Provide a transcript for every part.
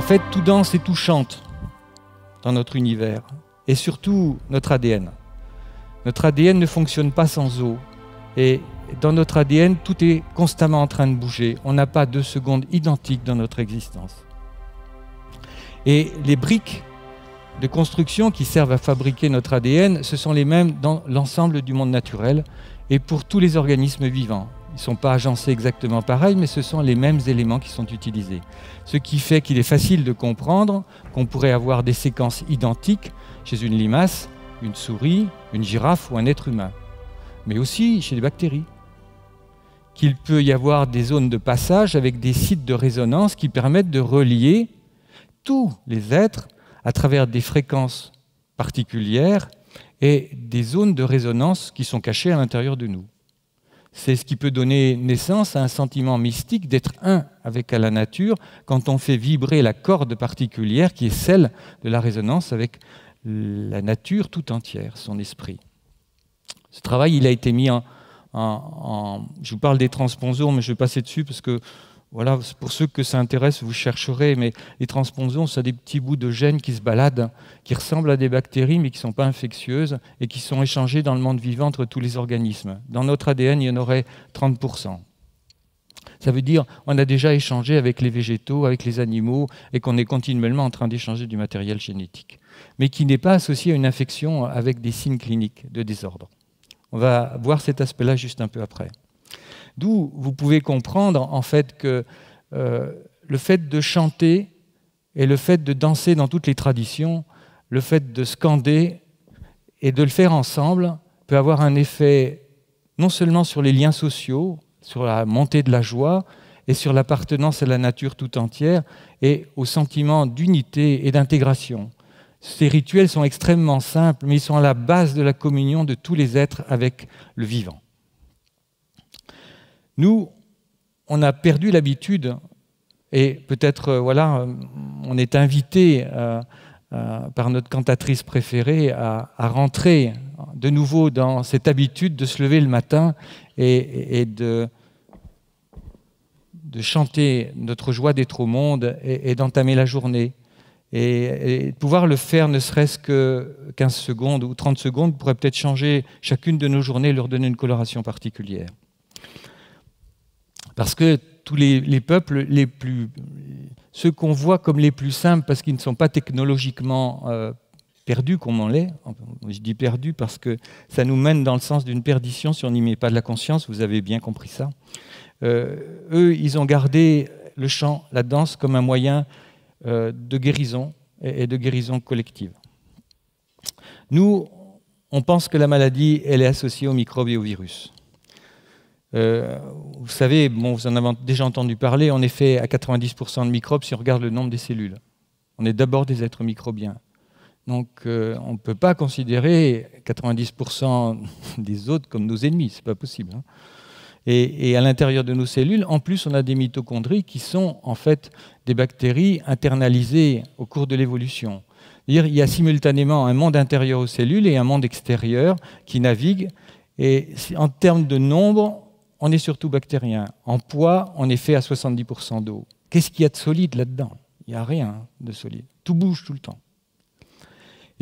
En fait, tout danse et tout chante dans notre univers, et surtout notre ADN. Notre ADN ne fonctionne pas sans eau, et dans notre ADN, tout est constamment en train de bouger. On n'a pas deux secondes identiques dans notre existence. Et les briques de construction qui servent à fabriquer notre ADN, ce sont les mêmes dans l'ensemble du monde naturel et pour tous les organismes vivants. Ils ne sont pas agencés exactement pareil, mais ce sont les mêmes éléments qui sont utilisés. Ce qui fait qu'il est facile de comprendre qu'on pourrait avoir des séquences identiques chez une limace, une souris, une girafe ou un être humain, mais aussi chez des bactéries. Qu'il peut y avoir des zones de passage avec des sites de résonance qui permettent de relier tous les êtres à travers des fréquences particulières et des zones de résonance qui sont cachées à l'intérieur de nous. C'est ce qui peut donner naissance à un sentiment mystique d'être un avec la nature quand on fait vibrer la corde particulière qui est celle de la résonance avec la nature tout entière, son esprit. Ce travail, il a été mis en... je vous parle des transponsours, mais je vais passer dessus parce que voilà, pour ceux que ça intéresse, vous chercherez, mais les transposons, c'est des petits bouts de gènes qui se baladent, qui ressemblent à des bactéries, mais qui ne sont pas infectieuses et qui sont échangés dans le monde vivant entre tous les organismes. Dans notre ADN, il y en aurait 30%. Ça veut dire qu'on a déjà échangé avec les végétaux, avec les animaux, et qu'on est continuellement en train d'échanger du matériel génétique, mais qui n'est pas associé à une infection avec des signes cliniques de désordre. On va voir cet aspect-là juste un peu après. D'où vous pouvez comprendre en fait que euh, le fait de chanter et le fait de danser dans toutes les traditions, le fait de scander et de le faire ensemble peut avoir un effet non seulement sur les liens sociaux, sur la montée de la joie et sur l'appartenance à la nature tout entière et au sentiment d'unité et d'intégration. Ces rituels sont extrêmement simples, mais ils sont à la base de la communion de tous les êtres avec le vivant. Nous, on a perdu l'habitude et peut-être, euh, voilà, euh, on est invité euh, par notre cantatrice préférée à, rentrer de nouveau dans cette habitude de se lever le matin et, de, chanter notre joie d'être au monde et, d'entamer la journée. Et, pouvoir le faire ne serait-ce que 15 secondes ou 30 secondes pourrait peut-être changer chacune de nos journées et leur donner une coloration particulière. Parce que tous les, peuples les plus, ceux qu'on voit comme les plus simples parce qu'ils ne sont pas technologiquement euh, perdus comme on l'est. Je dis perdus parce que ça nous mène dans le sens d'une perdition si on n'y met pas de la conscience, vous avez bien compris ça. Euh, eux, ils ont gardé le chant, la danse comme un moyen euh, de guérison et, et de guérison collective. Nous, on pense que la maladie, elle est associée aux microbes et aux virus. Euh, vous savez, bon, vous en avez déjà entendu parler, en effet, à 90% de microbes si on regarde le nombre des cellules. On est d'abord des êtres microbiens. Donc euh, on ne peut pas considérer 90% des autres comme nos ennemis, c'est pas possible. Hein. Et, et, à l'intérieur de nos cellules, en plus, on a des mitochondries qui sont en fait des bactéries internalisées au cours de l'évolution. Il y a simultanément un monde intérieur aux cellules et un monde extérieur qui navigue. Et en termes de nombre, on est surtout bactérien. En poids, on est fait à 70% d'eau. Qu'est-ce qu'il y a de solide là-dedans Il n'y a rien de solide. Tout bouge tout le temps.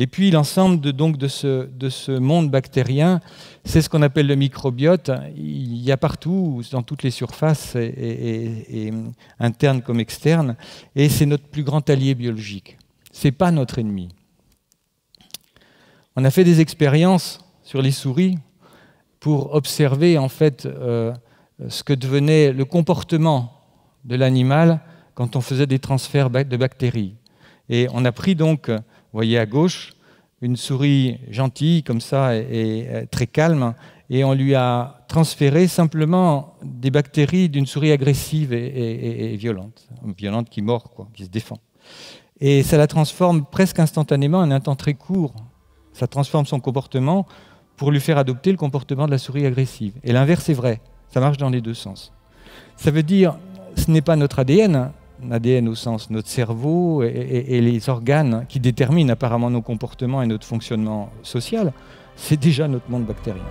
Et puis l'ensemble de, donc, de, ce, monde bactérien, c'est ce qu'on appelle le microbiote. Il y a partout, dans toutes les surfaces, et, euh, internes comme externes. Et c'est notre plus grand allié biologique. Ce n'est pas notre ennemi. On a fait des expériences sur les souris pour observer en fait euh, ce que devenait le comportement de l'animal quand on faisait des transferts de bactéries. Et on a pris donc, euh, vous voyez à gauche, une souris gentille comme ça et, euh, très calme, et on lui a transféré simplement des bactéries d'une souris agressive et, violente, violente qui mord, quoi, qui se défend. Et ça la transforme presque instantanément en un temps très court. Ça transforme son comportement pour lui faire adopter le comportement de la souris agressive. Et l'inverse est vrai, ça marche dans les deux sens. Ça veut dire, ce n'est pas notre ADN, hein. ADN au sens notre cerveau et, les organes qui déterminent apparemment nos comportements et notre fonctionnement social, c'est déjà notre monde bactérien.